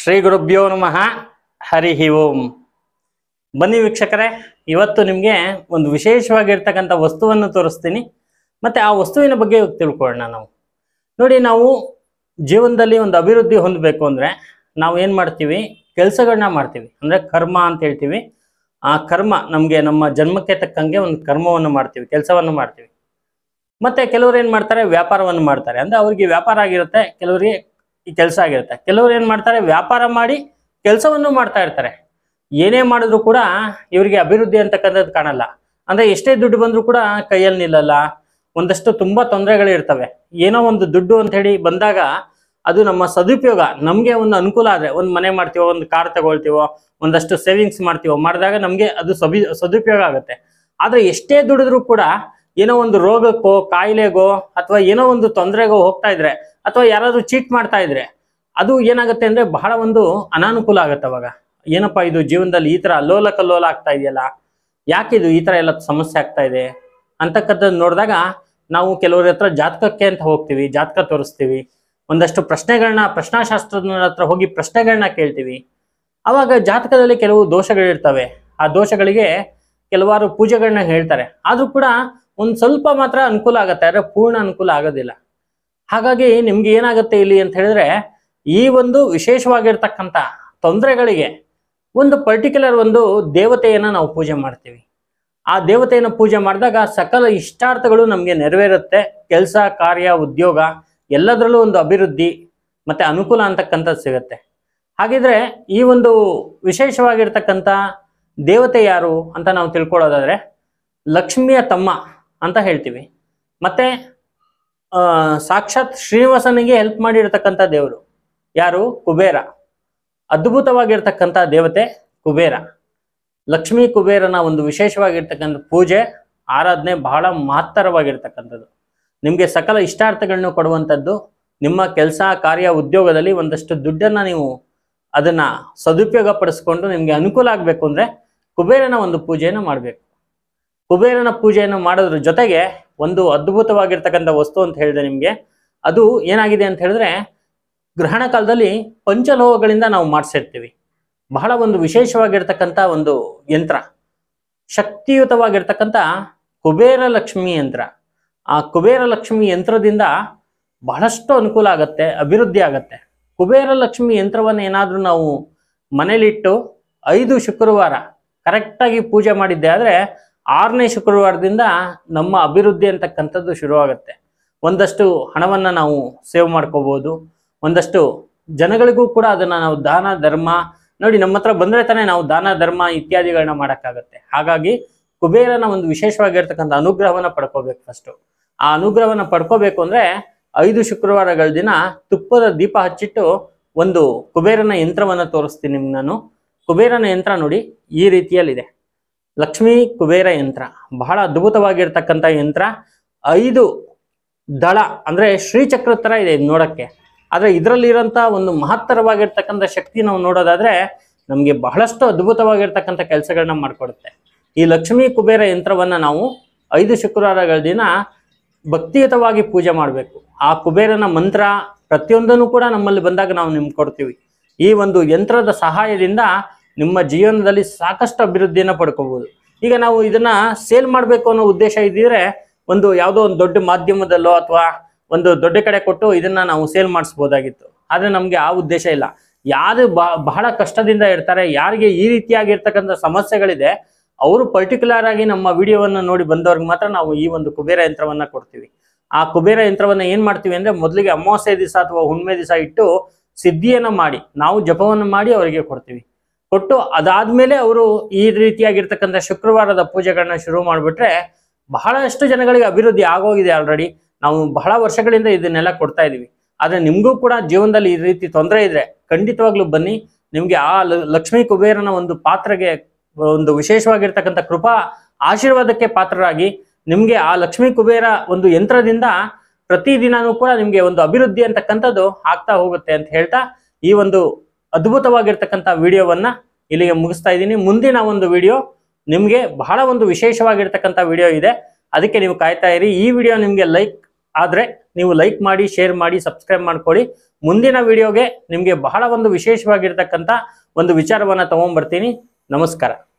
ಶ್ರೀ ಗುರುಭ್ಯೋ ನಮಃ ಹರಿ ಓಂ ಬನ್ನಿ ವೀಕ್ಷಕರೇ ಇವತ್ತು ನಿಮಗೆ ಒಂದು ವಿಶೇಷವಾಗಿರ್ತಕ್ಕಂಥ ವಸ್ತುವನ್ನು ತೋರಿಸ್ತೀನಿ ಮತ್ತು ಆ ವಸ್ತುವಿನ ಬಗ್ಗೆ ತಿಳ್ಕೊಳ್ಳೋಣ ನಾವು ನೋಡಿ ನಾವು ಜೀವನದಲ್ಲಿ ಒಂದು ಅಭಿವೃದ್ಧಿ ಹೊಂದಬೇಕು ಅಂದರೆ ನಾವು ಏನು ಮಾಡ್ತೀವಿ ಕೆಲಸಗಳನ್ನ ಮಾಡ್ತೀವಿ ಅಂದರೆ ಕರ್ಮ ಅಂತ ಹೇಳ್ತೀವಿ ಆ ಕರ್ಮ ನಮಗೆ ನಮ್ಮ ಜನ್ಮಕ್ಕೆ ತಕ್ಕಂಗೆ ಒಂದು ಕರ್ಮವನ್ನು ಮಾಡ್ತೀವಿ ಕೆಲಸವನ್ನು ಮಾಡ್ತೀವಿ ಮತ್ತು ಕೆಲವರು ಏನು ಮಾಡ್ತಾರೆ ವ್ಯಾಪಾರವನ್ನು ಮಾಡ್ತಾರೆ ಅಂದರೆ ಅವರಿಗೆ ವ್ಯಾಪಾರ ಆಗಿರುತ್ತೆ ಕೆಲವರಿಗೆ ಈ ಕೆಲಸ ಆಗಿರುತ್ತೆ ಕೆಲವರು ಏನ್ ಮಾಡ್ತಾರೆ ವ್ಯಾಪಾರ ಮಾಡಿ ಕೆಲಸವನ್ನು ಮಾಡ್ತಾ ಇರ್ತಾರೆ ಏನೇ ಮಾಡಿದ್ರು ಕೂಡ ಇವರಿಗೆ ಅಭಿವೃದ್ಧಿ ಅಂತಕ್ಕಂಥದ್ದು ಕಾಣಲ್ಲ ಅಂದ್ರೆ ಎಷ್ಟೇ ದುಡ್ಡು ಬಂದ್ರು ಕೂಡ ಕೈಯಲ್ಲಿ ನಿಲ್ಲಲ್ಲ ಒಂದಷ್ಟು ತುಂಬಾ ಇರ್ತವೆ ಏನೋ ಒಂದು ದುಡ್ಡು ಅಂತ ಹೇಳಿ ಬಂದಾಗ ಅದು ನಮ್ಮ ಸದುಪಯೋಗ ನಮಗೆ ಒಂದು ಅನುಕೂಲ ಆದ್ರೆ ಒಂದು ಮನೆ ಮಾಡ್ತೀವೋ ಒಂದು ಕಾರ್ ತಗೊಳ್ತೀವೋ ಒಂದಷ್ಟು ಸೇವಿಂಗ್ಸ್ ಮಾಡ್ತೀವೋ ಮಾಡಿದಾಗ ನಮಗೆ ಅದು ಸದುಪಯೋಗ ಆಗುತ್ತೆ ಆದ್ರೆ ಎಷ್ಟೇ ದುಡಿದ್ರು ಕೂಡ ಏನೋ ಒಂದು ರೋಗಕ್ಕೋ ಕಾಯಿಲೆಗೋ ಅಥವಾ ಏನೋ ಒಂದು ತೊಂದರೆಗೋ ಹೋಗ್ತಾ ಇದ್ರೆ ಅಥವಾ ಯಾರಾದ್ರೂ ಚೀಟ್ ಮಾಡ್ತಾ ಇದ್ರೆ ಅದು ಏನಾಗುತ್ತೆ ಅಂದ್ರೆ ಬಹಳ ಒಂದು ಅನಾನುಕೂಲ ಆಗುತ್ತೆ ಅವಾಗ ಏನಪ್ಪಾ ಇದು ಜೀವನದಲ್ಲಿ ಈ ತರ ಅಲ್ಲೋಲ ಕಲ್ಲೋಲ ಆಗ್ತಾ ಇದೆಯಲ್ಲ ಯಾಕಿದು ಈ ತರ ಎಲ್ಲ ಸಮಸ್ಯೆ ಆಗ್ತಾ ಇದೆ ಅಂತಕ್ಕಂಥದ್ದು ನೋಡಿದಾಗ ನಾವು ಕೆಲವರ ಹತ್ರ ಜಾತಕಕ್ಕೆ ಅಂತ ಹೋಗ್ತೀವಿ ಜಾತಕ ತೋರಿಸ್ತೀವಿ ಒಂದಷ್ಟು ಪ್ರಶ್ನೆಗಳನ್ನ ಪ್ರಶ್ನಾಶಾಸ್ತ್ರ ಹತ್ರ ಹೋಗಿ ಪ್ರಶ್ನೆಗಳನ್ನ ಕೇಳ್ತೀವಿ ಅವಾಗ ಜಾತಕದಲ್ಲಿ ಕೆಲವು ದೋಷಗಳಿರ್ತವೆ ಆ ದೋಷಗಳಿಗೆ ಕೆಲವಾರು ಪೂಜೆಗಳನ್ನ ಹೇಳ್ತಾರೆ ಆದ್ರೂ ಕೂಡ ಒಂದು ಸ್ವಲ್ಪ ಮಾತ್ರ ಅನುಕೂಲ ಆಗುತ್ತೆ ಆದರೆ ಪೂರ್ಣ ಅನುಕೂಲ ಆಗೋದಿಲ್ಲ ಹಾಗಾಗಿ ನಿಮ್ಗೆ ಏನಾಗುತ್ತೆ ಇಲ್ಲಿ ಅಂತ ಹೇಳಿದ್ರೆ ಈ ಒಂದು ವಿಶೇಷವಾಗಿರ್ತಕ್ಕಂಥ ತೊಂದರೆಗಳಿಗೆ ಒಂದು ಪರ್ಟಿಕ್ಯುಲರ್ ಒಂದು ದೇವತೆಯನ್ನು ನಾವು ಪೂಜೆ ಮಾಡ್ತೀವಿ ಆ ದೇವತೆಯನ್ನು ಪೂಜೆ ಮಾಡಿದಾಗ ಸಕಲ ಇಷ್ಟಾರ್ಥಗಳು ನಮಗೆ ನೆರವೇರುತ್ತೆ ಕೆಲಸ ಕಾರ್ಯ ಉದ್ಯೋಗ ಎಲ್ಲದರಲ್ಲೂ ಒಂದು ಅಭಿವೃದ್ಧಿ ಮತ್ತು ಅನುಕೂಲ ಅಂತಕ್ಕಂಥದ್ದು ಸಿಗುತ್ತೆ ಹಾಗಿದ್ರೆ ಈ ಒಂದು ವಿಶೇಷವಾಗಿರ್ತಕ್ಕಂಥ ದೇವತೆ ಯಾರು ಅಂತ ನಾವು ತಿಳ್ಕೊಳ್ಳೋದಾದರೆ ಲಕ್ಷ್ಮಿಯ ತಮ್ಮ ಅಂತ ಹೇಳ್ತೀವಿ ಮತ್ತೆ ಸಾಕ್ಷಾತ್ ಶ್ರೀನಿವಾಸನಿಗೆ ಹೆಲ್ಪ್ ಮಾಡಿರ್ತಕ್ಕಂಥ ದೇವರು ಯಾರು ಕುಬೇರ ಅದ್ಭುತವಾಗಿರ್ತಕ್ಕಂಥ ದೇವತೆ ಕುಬೇರ ಲಕ್ಷ್ಮೀ ಕುಬೇರನ ಒಂದು ವಿಶೇಷವಾಗಿರ್ತಕ್ಕಂಥ ಪೂಜೆ ಆರಾಧನೆ ಬಹಳ ಮಹತ್ತರವಾಗಿರ್ತಕ್ಕಂಥದ್ದು ನಿಮಗೆ ಸಕಲ ಇಷ್ಟಾರ್ಥಗಳನ್ನು ಕೊಡುವಂಥದ್ದು ನಿಮ್ಮ ಕೆಲಸ ಕಾರ್ಯ ಉದ್ಯೋಗದಲ್ಲಿ ಒಂದಷ್ಟು ದುಡ್ಡನ್ನ ನೀವು ಅದನ್ನ ಸದುಪಯೋಗ ಪಡಿಸ್ಕೊಂಡು ನಿಮಗೆ ಅನುಕೂಲ ಆಗಬೇಕು ಅಂದ್ರೆ ಕುಬೇರನ ಒಂದು ಪೂಜೆಯನ್ನು ಮಾಡಬೇಕು ಕುಬೇರನ ಪೂಜೆಯನ್ನು ಮಾಡೋದ್ರ ಜೊತೆಗೆ ಒಂದು ಅದ್ಭುತವಾಗಿರ್ತಕ್ಕಂಥ ವಸ್ತು ಅಂತ ಹೇಳಿದೆ ನಿಮಗೆ ಅದು ಏನಾಗಿದೆ ಅಂತ ಹೇಳಿದ್ರೆ ಗ್ರಹಣ ಕಾಲದಲ್ಲಿ ಪಂಚಲೋಹಗಳಿಂದ ನಾವು ಮಾಡಿಸಿರ್ತೀವಿ ಬಹಳ ಒಂದು ವಿಶೇಷವಾಗಿರ್ತಕ್ಕಂಥ ಒಂದು ಯಂತ್ರ ಶಕ್ತಿಯುತವಾಗಿರ್ತಕ್ಕಂಥ ಕುಬೇರ ಲಕ್ಷ್ಮಿ ಯಂತ್ರ ಆ ಕುಬೇರ ಲಕ್ಷ್ಮಿ ಯಂತ್ರದಿಂದ ಬಹಳಷ್ಟು ಅನುಕೂಲ ಆಗುತ್ತೆ ಅಭಿವೃದ್ಧಿ ಆಗುತ್ತೆ ಕುಬೇರ ಲಕ್ಷ್ಮಿ ಯಂತ್ರವನ್ನು ಏನಾದರೂ ನಾವು ಮನೇಲಿಟ್ಟು ಐದು ಶುಕ್ರವಾರ ಕರೆಕ್ಟಾಗಿ ಪೂಜೆ ಮಾಡಿದ್ದೆ ಆದರೆ ಆರನೇ ಶುಕ್ರವಾರದಿಂದ ನಮ್ಮ ಅಭಿವೃದ್ಧಿ ಅಂತಕ್ಕಂಥದ್ದು ಶುರುವಾಗುತ್ತೆ ಒಂದಷ್ಟು ಹಣವನ್ನು ನಾವು ಸೇವ್ ಮಾಡ್ಕೋಬಹುದು ಒಂದಷ್ಟು ಜನಗಳಿಗೂ ಕೂಡ ಅದನ್ನು ನಾವು ದಾನ ಧರ್ಮ ನೋಡಿ ನಮ್ಮ ಹತ್ರ ಬಂದ್ರೆ ತಾನೇ ನಾವು ದಾನ ಧರ್ಮ ಇತ್ಯಾದಿಗಳನ್ನ ಮಾಡೋಕ್ಕಾಗತ್ತೆ ಹಾಗಾಗಿ ಕುಬೇರನ ಒಂದು ವಿಶೇಷವಾಗಿರ್ತಕ್ಕಂಥ ಅನುಗ್ರಹವನ್ನ ಪಡ್ಕೋಬೇಕು ಫಸ್ಟು ಆ ಅನುಗ್ರಹವನ್ನು ಪಡ್ಕೋಬೇಕು ಅಂದ್ರೆ ಐದು ಶುಕ್ರವಾರಗಳ ದಿನ ತುಪ್ಪದ ದೀಪ ಹಚ್ಚಿಟ್ಟು ಒಂದು ಕುಬೇರನ ಯಂತ್ರವನ್ನು ತೋರಿಸ್ತೀನಿ ನಿಮ್ಗೆ ನಾನು ಕುಬೇರನ ಯಂತ್ರ ನೋಡಿ ಈ ರೀತಿಯಲ್ಲಿದೆ ಲಕ್ಷ್ಮೀ ಕುಬೇರ ಯಂತ್ರ ಬಹಳ ಅದ್ಭುತವಾಗಿರ್ತಕ್ಕಂಥ ಯಂತ್ರ ಐದು ದಳ ಅಂದರೆ ಶ್ರೀಚಕ್ರ ಥರ ಇದೆ ನೋಡಕ್ಕೆ ನೋಡೋಕ್ಕೆ ಆದರೆ ಇದರಲ್ಲಿರೋಂಥ ಒಂದು ಮಹತ್ತರವಾಗಿರ್ತಕ್ಕಂಥ ಶಕ್ತಿ ನಾವು ನೋಡೋದಾದರೆ ನಮಗೆ ಬಹಳಷ್ಟು ಅದ್ಭುತವಾಗಿರ್ತಕ್ಕಂಥ ಕೆಲಸಗಳನ್ನ ಮಾಡ್ಕೊಡುತ್ತೆ ಈ ಲಕ್ಷ್ಮೀ ಕುಬೇರ ಯಂತ್ರವನ್ನು ನಾವು ಐದು ಶುಕ್ರವಾರಗಳ ದಿನ ಭಕ್ತಿಯುತವಾಗಿ ಪೂಜೆ ಮಾಡಬೇಕು ಆ ಕುಬೇರನ ಮಂತ್ರ ಪ್ರತಿಯೊಂದನ್ನು ಕೂಡ ನಮ್ಮಲ್ಲಿ ಬಂದಾಗ ನಾವು ನಿಮ್ಗೆ ಕೊಡ್ತೀವಿ ಈ ಒಂದು ಯಂತ್ರದ ಸಹಾಯದಿಂದ ನಿಮ್ಮ ಜೀವನದಲ್ಲಿ ಸಾಕಷ್ಟು ಅಭಿವೃದ್ಧಿಯನ್ನು ಪಡ್ಕೋಬಹುದು ಈಗ ನಾವು ಇದನ್ನ ಸೇಲ್ ಮಾಡಬೇಕು ಅನ್ನೋ ಉದ್ದೇಶ ಇದ್ದಿದ್ರೆ ಒಂದು ಯಾವುದೋ ಒಂದು ದೊಡ್ಡ ಮಾಧ್ಯಮದಲ್ಲೋ ಅಥವಾ ಒಂದು ದೊಡ್ಡ ಕಡೆ ಕೊಟ್ಟು ಇದನ್ನ ನಾವು ಸೇಲ್ ಮಾಡಿಸ್ಬೋದಾಗಿತ್ತು ಆದರೆ ನಮಗೆ ಆ ಉದ್ದೇಶ ಇಲ್ಲ ಯಾರು ಬಹಳ ಕಷ್ಟದಿಂದ ಇರ್ತಾರೆ ಯಾರಿಗೆ ಈ ರೀತಿಯಾಗಿರ್ತಕ್ಕಂಥ ಸಮಸ್ಯೆಗಳಿದೆ ಅವರು ಪರ್ಟಿಕ್ಯುಲರ್ ಆಗಿ ನಮ್ಮ ವಿಡಿಯೋವನ್ನು ನೋಡಿ ಬಂದವ್ರಿಗೆ ಮಾತ್ರ ನಾವು ಈ ಒಂದು ಕುಬೇರ ಯಂತ್ರವನ್ನ ಕೊಡ್ತೀವಿ ಆ ಕುಬೇರ ಯಂತ್ರವನ್ನ ಏನ್ ಮಾಡ್ತೀವಿ ಅಂದ್ರೆ ಮೊದಲಿಗೆ ಅಮಾವಾಸ್ಯೆ ದಿವಸ ಅಥವಾ ಹುಣ್ಮೆ ದಿವಸ ಇಟ್ಟು ಸಿದ್ಧಿಯನ್ನ ಮಾಡಿ ನಾವು ಜಪವನ್ನು ಮಾಡಿ ಅವರಿಗೆ ಕೊಡ್ತೀವಿ ಕೊಟ್ಟು ಅದಾದ್ಮೇಲೆ ಅವರು ಈ ರೀತಿಯಾಗಿರ್ತಕ್ಕಂಥ ಶುಕ್ರವಾರದ ಪೂಜೆಗಳನ್ನ ಶುರು ಮಾಡಿಬಿಟ್ರೆ ಬಹಳಷ್ಟು ಜನಗಳಿಗೆ ಅಭಿವೃದ್ಧಿ ಆಗೋಗಿದೆ ಆಲ್ರೆಡಿ ನಾವು ಬಹಳ ವರ್ಷಗಳಿಂದ ಇದನ್ನೆಲ್ಲ ಕೊಡ್ತಾ ಇದೀವಿ ಆದ್ರೆ ನಿಮಗೂ ಕೂಡ ಜೀವನದಲ್ಲಿ ಈ ರೀತಿ ತೊಂದರೆ ಇದ್ರೆ ಖಂಡಿತವಾಗ್ಲೂ ಬನ್ನಿ ನಿಮ್ಗೆ ಆ ಲಕ್ಷ್ಮೀ ಕುಬೇರನ ಒಂದು ಪಾತ್ರಗೆ ಒಂದು ವಿಶೇಷವಾಗಿರ್ತಕ್ಕಂಥ ಕೃಪಾ ಆಶೀರ್ವಾದಕ್ಕೆ ಪಾತ್ರರಾಗಿ ನಿಮ್ಗೆ ಆ ಲಕ್ಷ್ಮೀ ಕುಬೇರ ಒಂದು ಯಂತ್ರದಿಂದ ದಿನಾನು ಕೂಡ ನಿಮ್ಗೆ ಒಂದು ಅಭಿವೃದ್ಧಿ ಅಂತಕ್ಕಂಥದ್ದು ಆಗ್ತಾ ಹೋಗುತ್ತೆ ಅಂತ ಹೇಳ್ತಾ ಈ ಒಂದು ಅದ್ಭುತವಾಗಿರ್ತಕ್ಕಂಥ ವಿಡಿಯೋವನ್ನ ಇಲ್ಲಿಗೆ ಮುಗಿಸ್ತಾ ಇದ್ದೀನಿ ಮುಂದಿನ ಒಂದು ವಿಡಿಯೋ ನಿಮಗೆ ಬಹಳ ಒಂದು ವಿಶೇಷವಾಗಿರ್ತಕ್ಕಂಥ ವಿಡಿಯೋ ಇದೆ ಅದಕ್ಕೆ ನೀವು ಕಾಯ್ತಾ ಇರಿ ಈ ವಿಡಿಯೋ ನಿಮಗೆ ಲೈಕ್ ಆದರೆ ನೀವು ಲೈಕ್ ಮಾಡಿ ಶೇರ್ ಮಾಡಿ ಸಬ್ಸ್ಕ್ರೈಬ್ ಮಾಡ್ಕೊಳ್ಳಿ ಮುಂದಿನ ವಿಡಿಯೋಗೆ ನಿಮಗೆ ಬಹಳ ಒಂದು ವಿಶೇಷವಾಗಿರ್ತಕ್ಕಂಥ ಒಂದು ವಿಚಾರವನ್ನು ತೊಗೊಂಡ್ಬರ್ತೀನಿ ನಮಸ್ಕಾರ